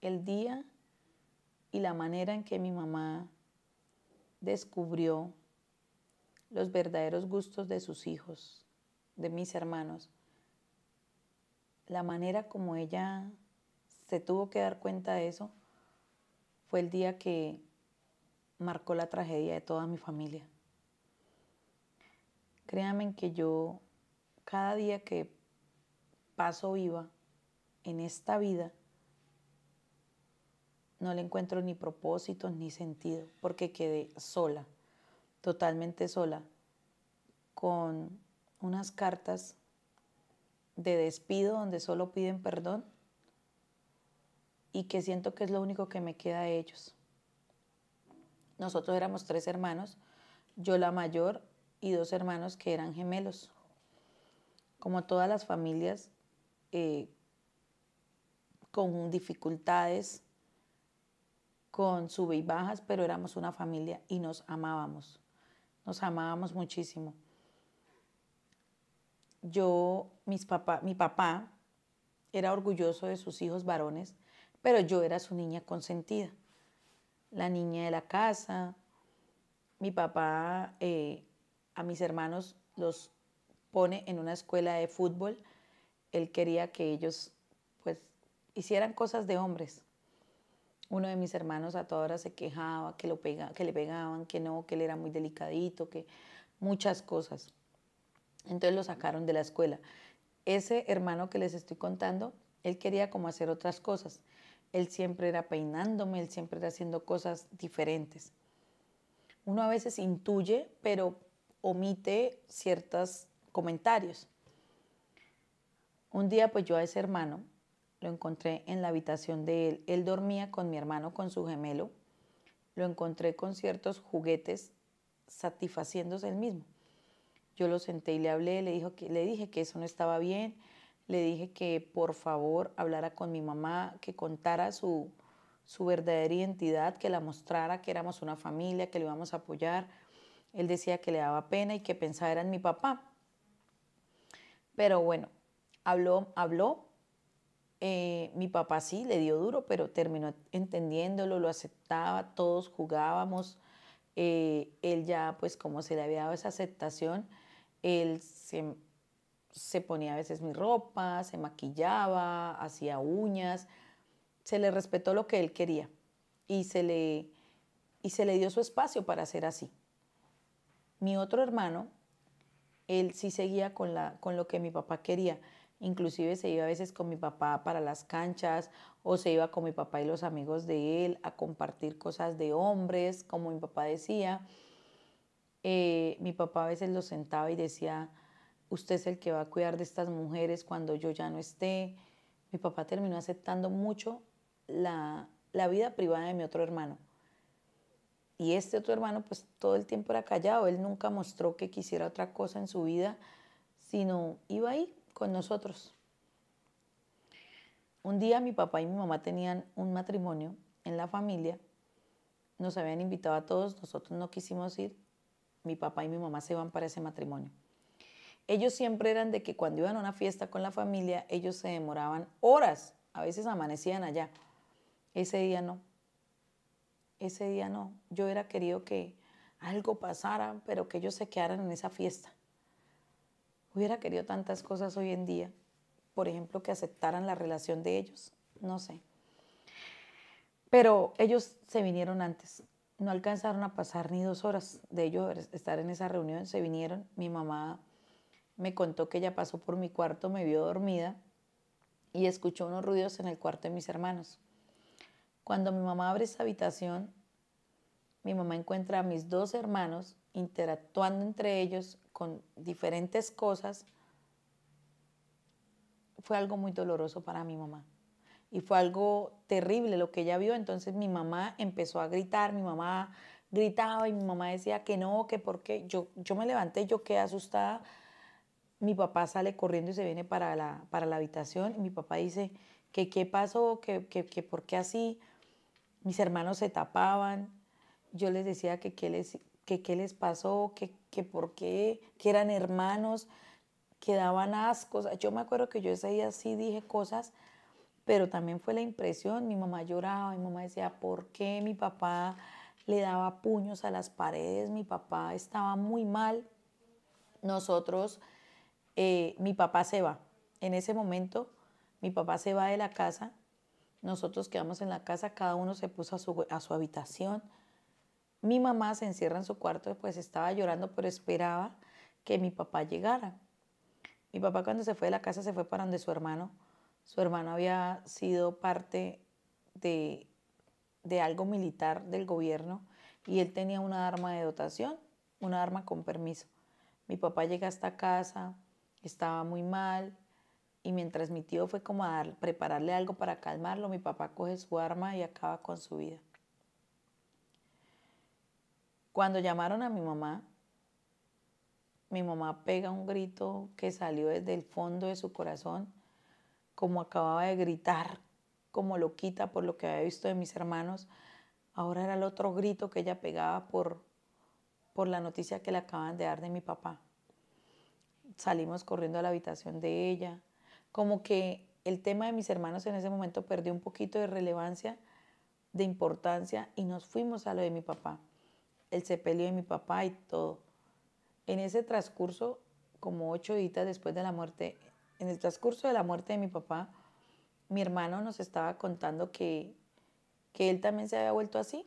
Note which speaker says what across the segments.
Speaker 1: el día y la manera en que mi mamá descubrió los verdaderos gustos de sus hijos, de mis hermanos, la manera como ella se tuvo que dar cuenta de eso fue el día que marcó la tragedia de toda mi familia. Créanme que yo, cada día que paso viva en esta vida, no le encuentro ni propósito ni sentido, porque quedé sola, totalmente sola, con unas cartas de despido donde solo piden perdón y que siento que es lo único que me queda de ellos. Nosotros éramos tres hermanos, yo la mayor y dos hermanos que eran gemelos. Como todas las familias, eh, con dificultades, con sube y bajas, pero éramos una familia y nos amábamos. Nos amábamos muchísimo. Yo, mis papá, mi papá era orgulloso de sus hijos varones, pero yo era su niña consentida, la niña de la casa. Mi papá eh, a mis hermanos los pone en una escuela de fútbol. Él quería que ellos pues hicieran cosas de hombres uno de mis hermanos a toda hora se quejaba, que, lo que le pegaban, que no, que él era muy delicadito, que muchas cosas. Entonces lo sacaron de la escuela. Ese hermano que les estoy contando, él quería como hacer otras cosas. Él siempre era peinándome, él siempre era haciendo cosas diferentes. Uno a veces intuye, pero omite ciertos comentarios. Un día pues yo a ese hermano lo encontré en la habitación de él. Él dormía con mi hermano, con su gemelo. Lo encontré con ciertos juguetes, satisfaciéndose él mismo. Yo lo senté y le hablé, le, dijo que, le dije que eso no estaba bien, le dije que por favor hablara con mi mamá, que contara su, su verdadera identidad, que la mostrara, que éramos una familia, que le íbamos a apoyar. Él decía que le daba pena y que pensaba era en mi papá. Pero bueno, habló, habló, eh, mi papá sí le dio duro, pero terminó entendiéndolo, lo aceptaba, todos jugábamos. Eh, él ya, pues como se le había dado esa aceptación, él se, ponía a veces mi ropa, se maquillaba, hacía uñas, se le respetó lo que él quería y se le, dio su espacio para ser así. Mi otro hermano, él sí seguía con, la, con lo que mi papá quería Inclusive se iba a veces con mi papá para las canchas o se iba con mi papá y los amigos de él a compartir cosas de hombres, como mi papá decía. Eh, mi papá a veces lo sentaba y decía, usted es el que va a cuidar de estas mujeres cuando yo ya no esté. Mi papá terminó aceptando mucho la, la vida privada de mi otro hermano. Y este otro hermano pues todo el tiempo era callado, él nunca mostró que quisiera otra cosa en su vida, sino iba ahí con nosotros. Un día mi papá y mi mamá tenían un matrimonio en la familia. Nos habían invitado a todos, nosotros no quisimos ir. Mi papá y mi mamá se van para ese matrimonio. Ellos siempre eran de que cuando iban a una fiesta con la familia, ellos se demoraban horas. A veces amanecían allá. Ese día no. Ese día no. Yo era querido que algo pasara, pero que ellos se quedaran en esa fiesta. Hubiera querido tantas cosas hoy en día. Por ejemplo, que aceptaran la relación de ellos. No sé. Pero ellos se vinieron antes. No alcanzaron a pasar ni dos horas de ellos estar en esa reunión. Se vinieron. Mi mamá me contó que ella pasó por mi cuarto, me vio dormida y escuchó unos ruidos en el cuarto de mis hermanos. Cuando mi mamá abre esa habitación, mi mamá encuentra a mis dos hermanos interactuando entre ellos con diferentes cosas, fue algo muy doloroso para mi mamá. Y fue algo terrible lo que ella vio. Entonces mi mamá empezó a gritar, mi mamá gritaba y mi mamá decía que no, que por qué. Yo, yo me levanté, yo quedé asustada. Mi papá sale corriendo y se viene para la, para la habitación. Y mi papá dice que qué pasó, que, que por qué así. Mis hermanos se tapaban. Yo les decía que qué, les, qué les pasó, que, que por qué, que eran hermanos, que daban ascos. Yo me acuerdo que yo ese día sí dije cosas, pero también fue la impresión. Mi mamá lloraba, mi mamá decía, ¿por qué mi papá le daba puños a las paredes? Mi papá estaba muy mal. Nosotros, eh, mi papá se va. En ese momento, mi papá se va de la casa. Nosotros quedamos en la casa, cada uno se puso a su habitación. Mi mamá se encierra en su cuarto, pues estaba llorando, pero esperaba que mi papá llegara. Mi papá cuando se fue de la casa se fue para donde su hermano. Su hermano había sido parte de, de algo militar del gobierno y él tenía una arma de dotación, una arma con permiso. Mi papá llega a esta casa, estaba muy mal y mientras mi tío fue como a dar, prepararle algo para calmarlo, mi papá coge su arma y acaba con su vida. Cuando llamaron a mi mamá, mi mamá pega un grito que salió desde el fondo de su corazón, como acababa de gritar, como loquita por lo que había visto de mis hermanos. Ahora era el otro grito que ella pegaba por, por la noticia que le acaban de dar de mi papá. Salimos corriendo a la habitación de ella. Como que el tema de mis hermanos en ese momento perdió un poquito de relevancia, de importancia, y nos fuimos a lo de mi papá el sepelio de mi papá y todo. En ese transcurso, como ocho días después de la muerte, en el transcurso de la muerte de mi papá, mi hermano nos estaba contando que él también se había vuelto así,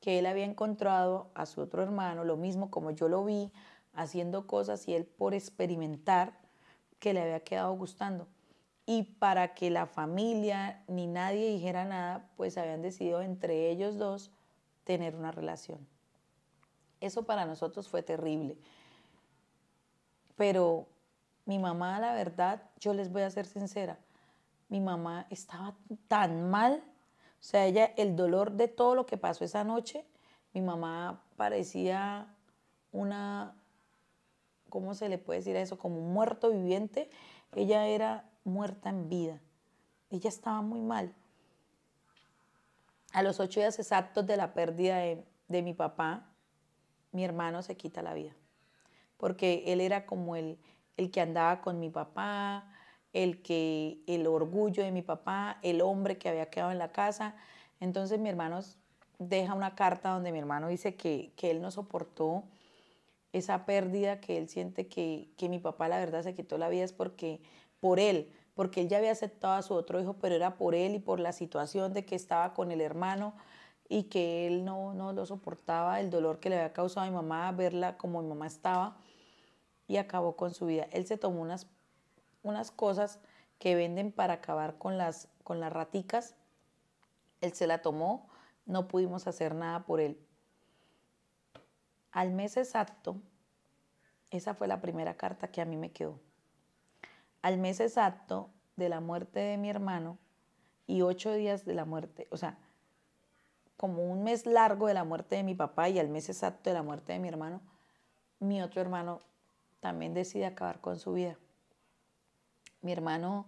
Speaker 1: que él había encontrado a su otro hermano, lo mismo como yo lo vi, haciendo cosas y él por experimentar que le había quedado gustando. Y para que la familia ni nadie dijera nada, pues habían decidido entre ellos dos tener una relación. Eso para nosotros fue terrible. Pero mi mamá, la verdad, yo les voy a ser sincera, mi mamá estaba tan mal, o sea, ella, el dolor de todo lo que pasó esa noche, mi mamá parecía una, ¿cómo se le puede decir a eso? Como un muerto viviente, ella era muerta en vida, ella estaba muy mal. A los ocho días exactos de la pérdida de, de mi papá, mi hermano se quita la vida. Porque él era como el, el que andaba con mi papá, el que el orgullo de mi papá, el hombre que había quedado en la casa. Entonces mi hermano deja una carta donde mi hermano dice que, él no soportó esa pérdida, que él siente que, que, mi papá la verdad se quitó la vida es porque por él, porque él ya había aceptado a su otro hijo, pero era por él y por la situación de que estaba con el hermano y que él no, no lo soportaba, el dolor que le había causado a mi mamá, verla como mi mamá estaba, y acabó con su vida. Él se tomó unas, unas cosas que venden para acabar con las, con las raticas, él se la tomó, no pudimos hacer nada por él. Al mes exacto, esa fue la primera carta que a mí me quedó. Al mes exacto de la muerte de mi hermano y ocho días de la muerte, o sea, como un mes largo de la muerte de mi papá y al mes exacto de la muerte de mi hermano, mi otro hermano también decide acabar con su vida. Mi hermano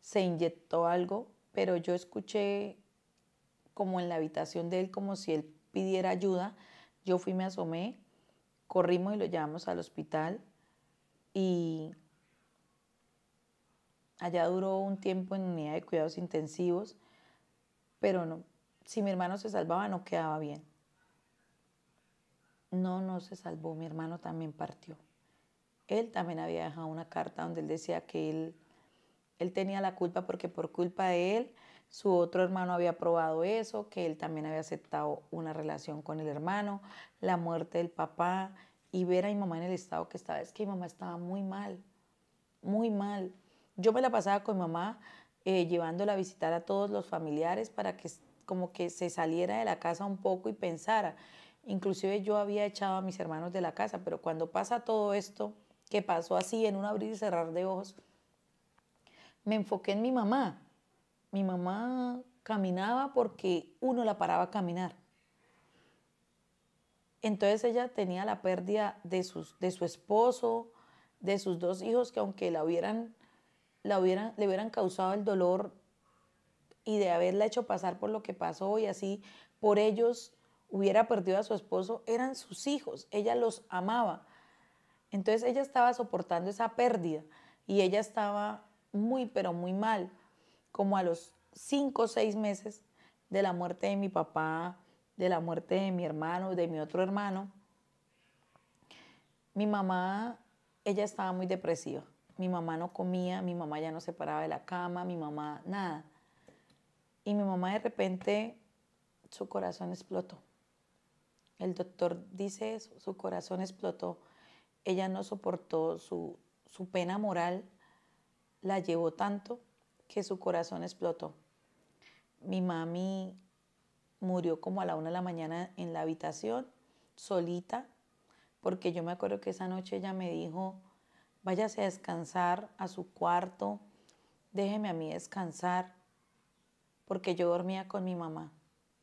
Speaker 1: se inyectó algo, pero yo escuché como en la habitación de él, como si él pidiera ayuda. Yo fui, me asomé, corrimos y lo llevamos al hospital y allá duró un tiempo en unidad de cuidados intensivos, pero no, si mi hermano se salvaba no quedaba bien. No, no se salvó, mi hermano también partió. Él también había dejado una carta donde él decía que él, él tenía la culpa porque por culpa de él su otro hermano había probado eso, que él también había aceptado una relación con el hermano, la muerte del papá y ver a mi mamá en el estado que estaba. Es que mi mamá estaba muy mal, muy mal. Yo me la pasaba con mi mamá eh, llevándola a visitar a todos los familiares para que como que se saliera de la casa un poco y pensara. Inclusive yo había echado a mis hermanos de la casa, pero cuando pasa todo esto, que pasó así en un abrir y cerrar de ojos, me enfoqué en mi mamá. Mi mamá caminaba porque uno la paraba a caminar. Entonces ella tenía la pérdida de, de su esposo, de sus dos hijos, que aunque la hubieran, la hubieran, le hubieran causado el dolor y de haberla hecho pasar por lo que pasó y así por ellos hubiera perdido a su esposo, eran sus hijos, ella los amaba. Entonces ella estaba soportando esa pérdida y ella estaba muy, pero muy mal. Como a los cinco o seis meses de la muerte de mi papá, de la muerte de mi hermano, de mi otro hermano, mi mamá, ella estaba muy depresiva. Mi mamá no comía, mi mamá ya no se paraba de la cama, mi mamá nada. Y mi mamá de repente, su corazón explotó. El doctor dice eso, su corazón explotó. Ella no soportó su, su pena moral, la llevó tanto que su corazón explotó. Mi mami murió como a la una de la mañana en la habitación, solita, porque yo me acuerdo que esa noche ella me dijo, váyase a descansar a su cuarto, déjeme a mí descansar porque yo dormía con mi mamá.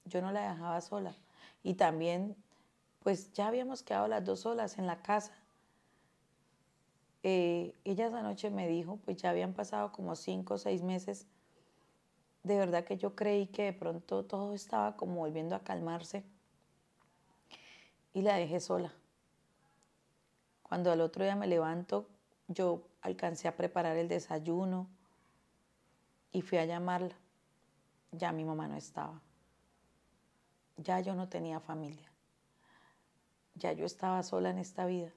Speaker 1: Yo no la dejaba sola. Y también, pues ya habíamos quedado las dos solas en la casa. Eh, ella esa noche me dijo, pues ya habían pasado como cinco o seis meses. De verdad que yo creí que de pronto todo estaba como volviendo a calmarse. Y la dejé sola. Cuando al otro día me levanto, yo alcancé a preparar el desayuno y fui a llamarla ya mi mamá no estaba. Ya yo no tenía familia. Ya yo estaba sola en esta vida.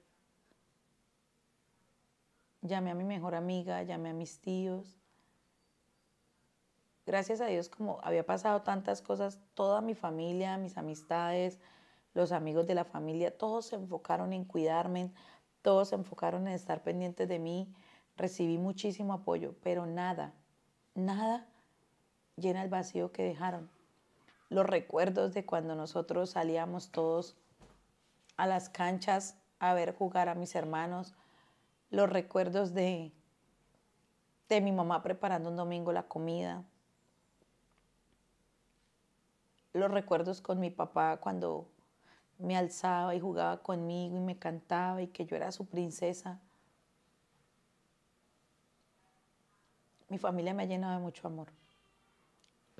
Speaker 1: Llamé a mi mejor amiga, llamé a mis tíos. Gracias a Dios, como había pasado tantas cosas, toda mi familia, mis amistades, los amigos de la familia, todos se enfocaron en cuidarme, todos se enfocaron en estar pendientes de mí. Recibí muchísimo apoyo, pero nada, nada llena el vacío que dejaron. Los recuerdos de cuando nosotros salíamos todos a las canchas a ver jugar a mis hermanos, los recuerdos de, de mi mamá preparando un domingo la comida, los recuerdos con mi papá cuando me alzaba y jugaba conmigo y me cantaba y que yo era su princesa. Mi familia me ha llenado de mucho amor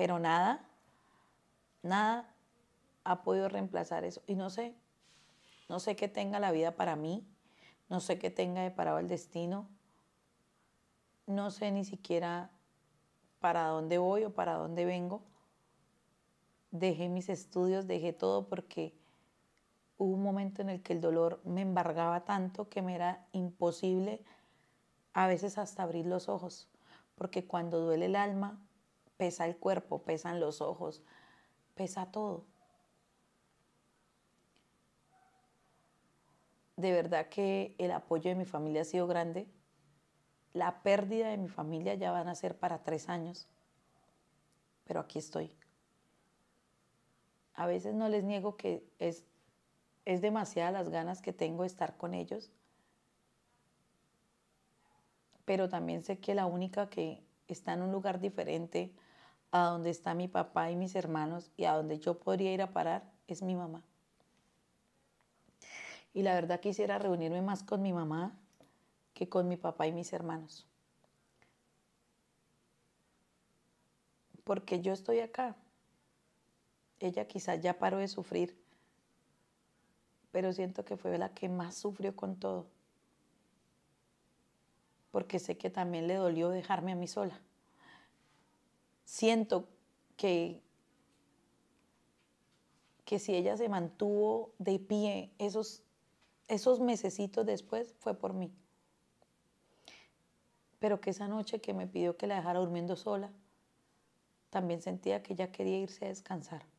Speaker 1: pero nada, nada ha podido reemplazar eso. Y no sé, no sé qué tenga la vida para mí, no sé qué tenga de parado el destino, no sé ni siquiera para dónde voy o para dónde vengo. Dejé mis estudios, dejé todo porque hubo un momento en el que el dolor me embargaba tanto que me era imposible a veces hasta abrir los ojos, porque cuando duele el alma, pesa el cuerpo, pesan los ojos, pesa todo. De verdad que el apoyo de mi familia ha sido grande. La pérdida de mi familia ya van a ser para tres años, pero aquí estoy. A veces no les niego que es, es demasiada las ganas que tengo de estar con ellos, pero también sé que la única que está en un lugar diferente, a donde está mi papá y mis hermanos y a donde yo podría ir a parar es mi mamá. Y la verdad quisiera reunirme más con mi mamá que con mi papá y mis hermanos. Porque yo estoy acá. Ella quizás ya paró de sufrir, pero siento que fue la que más sufrió con todo. Porque sé que también le dolió dejarme a mí sola siento que, que si ella se mantuvo de pie esos, esos mesecitos después fue por mí. Pero que esa noche que me pidió que la dejara durmiendo sola, también sentía que ella quería irse a descansar.